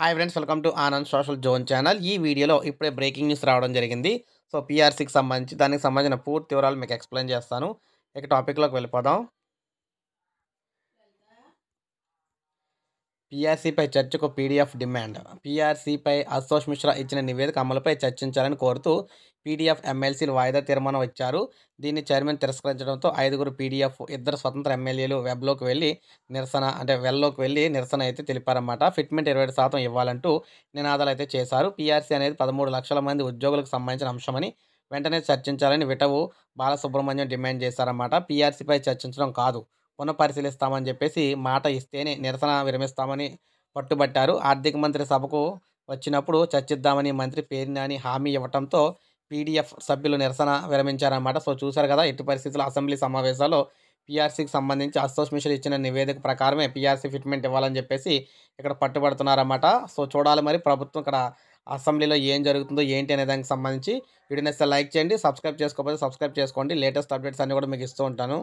hi friends welcome to Anand social zone channel ఈ వీడియోలో ఇప్పుడే బ్రేకింగ్ న్యూస్ రావడం జరిగింది సో పీఆర్సీకి సంబంధించి దానికి సంబంధించిన పూర్తి వివరాలు మీకు ఎక్స్ప్లెయిన్ చేస్తాను ఇక టాపిక్లోకి వెళ్ళిపోదాం పీఆర్సీపై చర్చకు పీడీఎఫ్ డిమాండ్ పీఆర్సీపై అశోష్ మిశ్రా ఇచ్చిన నివేదిక అమలుపై చర్చించాలని కోరుతూ పీడీఎఫ్ ఎమ్మెల్సీలు వాయిదా తీర్మానం ఇచ్చారు దీన్ని చైర్మన్ తిరస్కరించడంతో ఐదుగురు పీడీఎఫ్ ఇద్దరు స్వతంత్ర ఎమ్మెల్యేలు వెబ్లోకి వెళ్ళి నిరసన అంటే వెల్లోకి వెళ్ళి నిరసన అయితే తెలిపారన్నమాట ఫిట్మెంట్ ఇరవై శాతం ఇవ్వాలంటూ నినాదాలు అయితే చేశారు పీఆర్సీ అనేది పదమూడు లక్షల మంది ఉద్యోగులకు సంబంధించిన అంశమని వెంటనే చర్చించాలని విటవు బాలసుబ్రహ్మణ్యం డిమాండ్ చేశారన్నమాట పీఆర్సీపై చర్చించడం కాదు పునఃపరిశీలిస్తామని చెప్పేసి మాట ఇస్తేనే నిరసన విరమిస్తామని పట్టుబట్టారు ఆర్థిక మంత్రి సభకు వచ్చినప్పుడు చర్చిద్దామని మంత్రి పేరినాని హామీ ఇవ్వడంతో పీడీఎఫ్ సభ్యులు నిరసన విరమించారన్నమాట సో చూశారు కదా ఎట్టి పరిస్థితుల్లో అసెంబ్లీ సమావేశాల్లో పీఆర్సీకి సంబంధించి అసోస్ మిషన్ ఇచ్చిన నివేదిక ప్రకారమే పీఆర్సీ ఫిట్మెంట్ ఇవ్వాలని చెప్పేసి ఇక్కడ పట్టుబడుతున్నారన్నమాట సో చూడాలి మరి ప్రభుత్వం ఇక్కడ అసెంబ్లీలో ఏం జరుగుతుందో ఏంటి అనే దానికి సంబంధించి వీడియో లైక్ చేయండి సబ్స్క్రైబ్ చేసుకోకపోతే సబ్స్క్రైబ్ చేసుకోండి లేటెస్ట్ అప్డేట్స్ అన్నీ కూడా మీకు ఇస్తూ ఉంటాను